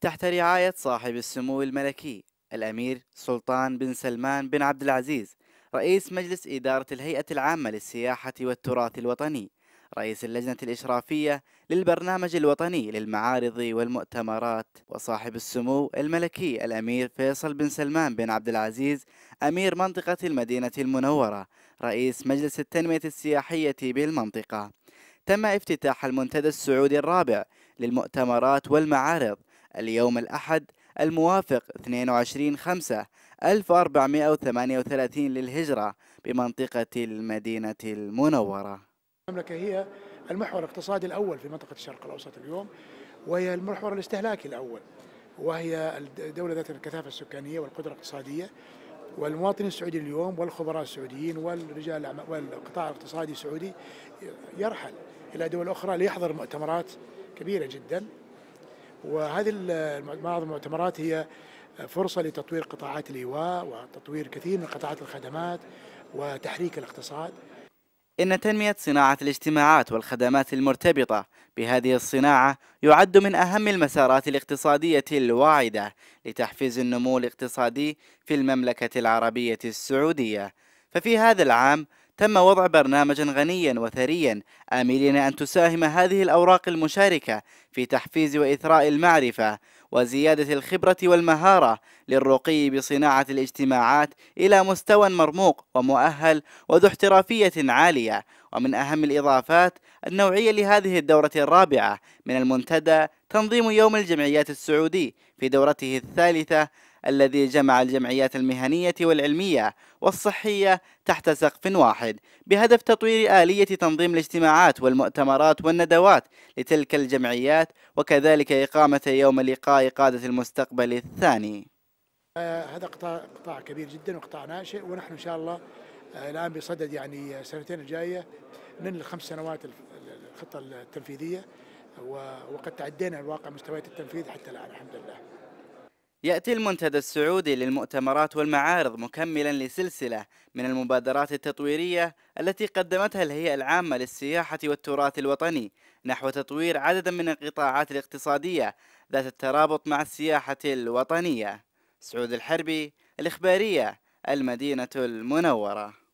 تحت رعاية صاحب السمو الملكي الأمير سلطان بن سلمان بن عبد العزيز رئيس مجلس إدارة الهيئة العامة للسياحة والتراث الوطني رئيس اللجنة الإشرافية للبرنامج الوطني للمعارض والمؤتمرات وصاحب السمو الملكي الأمير فيصل بن سلمان بن عبد العزيز أمير منطقة المدينة المنورة رئيس مجلس التنمية السياحية بالمنطقة تم افتتاح المنتدى السعودي الرابع للمؤتمرات والمعارض اليوم الأحد الموافق 22 5 1438 للهجرة بمنطقة المدينة المنورة المملكة هي المحور الاقتصادي الأول في منطقة الشرق الأوسط اليوم وهي المحور الاستهلاكي الأول وهي الدولة ذات الكثافة السكانية والقدرة الاقتصادية والمواطن السعودي اليوم والخبراء السعوديين والرجال والقطاع الاقتصادي السعودي يرحل إلى دول أخرى ليحضر مؤتمرات كبيرة جدا وهذه بعض المؤتمرات هي فرصة لتطوير قطاعات الإيواء وتطوير كثير من قطاعات الخدمات وتحريك الاقتصاد إن تنمية صناعة الاجتماعات والخدمات المرتبطة بهذه الصناعة يعد من أهم المسارات الاقتصادية الواعدة لتحفيز النمو الاقتصادي في المملكة العربية السعودية ففي هذا العام تم وضع برنامجا غنيا وثريا آملين أن تساهم هذه الأوراق المشاركة في تحفيز وإثراء المعرفة وزيادة الخبرة والمهارة للرقي بصناعة الاجتماعات إلى مستوى مرموق ومؤهل وذو احترافية عالية ومن أهم الإضافات النوعية لهذه الدورة الرابعة من المنتدى تنظيم يوم الجمعيات السعودي في دورته الثالثة الذي جمع الجمعيات المهنية والعلمية والصحية تحت سقف واحد بهدف تطوير آلية تنظيم الاجتماعات والمؤتمرات والندوات لتلك الجمعيات وكذلك إقامة يوم لقاء قادة المستقبل الثاني آه، هذا قطاع قطاع كبير جدا وقطاع ناشئ ونحن ان شاء الله آه، الان بصدد يعني السنتين الجايه من الخمس سنوات الخطه التنفيذيه وقد تعدينا الواقع مستويات التنفيذ حتى الان الحمد لله. يأتي المنتدى السعودي للمؤتمرات والمعارض مكملا لسلسلة من المبادرات التطويرية التي قدمتها الهيئة العامة للسياحة والتراث الوطني نحو تطوير عدد من القطاعات الاقتصادية ذات الترابط مع السياحة الوطنية سعود الحربي الإخبارية المدينة المنورة